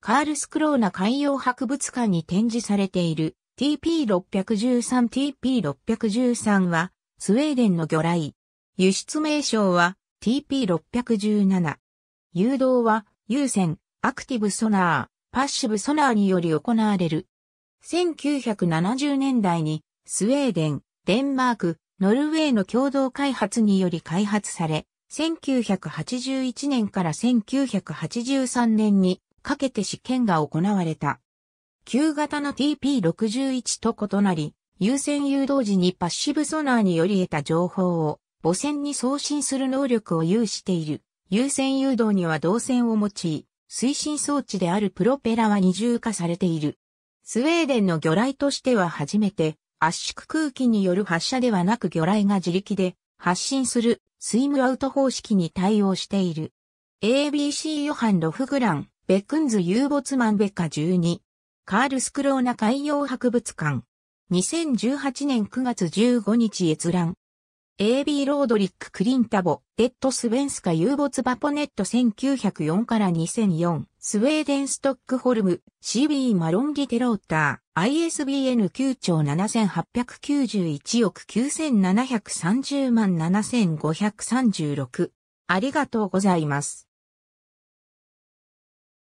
カールスクローナ海洋博物館に展示されている TP613TP613 はスウェーデンの魚雷。輸出名称は TP617。誘導は優先、アクティブソナー、パッシブソナーにより行われる。1970年代にスウェーデン、デンマーク、ノルウェーの共同開発により開発され、1981年から1983年にかけて試験が行われた。旧型の TP61 と異なり、優先誘導時にパッシブソナーにより得た情報を母船に送信する能力を有している。優先誘導には導線を用い、推進装置であるプロペラは二重化されている。スウェーデンの魚雷としては初めて圧縮空気による発射ではなく魚雷が自力で発進するスイムアウト方式に対応している。ABC ヨハン・ロフグラン、ベックンズ遊没マンベカ12。カールスクローナ海洋博物館。2018年9月15日閲覧。AB ロードリック・クリンタボ、デッド・スウェンスカ遊没バポネット1904から2004、スウェーデン・ストックホルム、CB マロンギ・テローター、ISBN 9兆7891億9730万7536。ありがとうございます。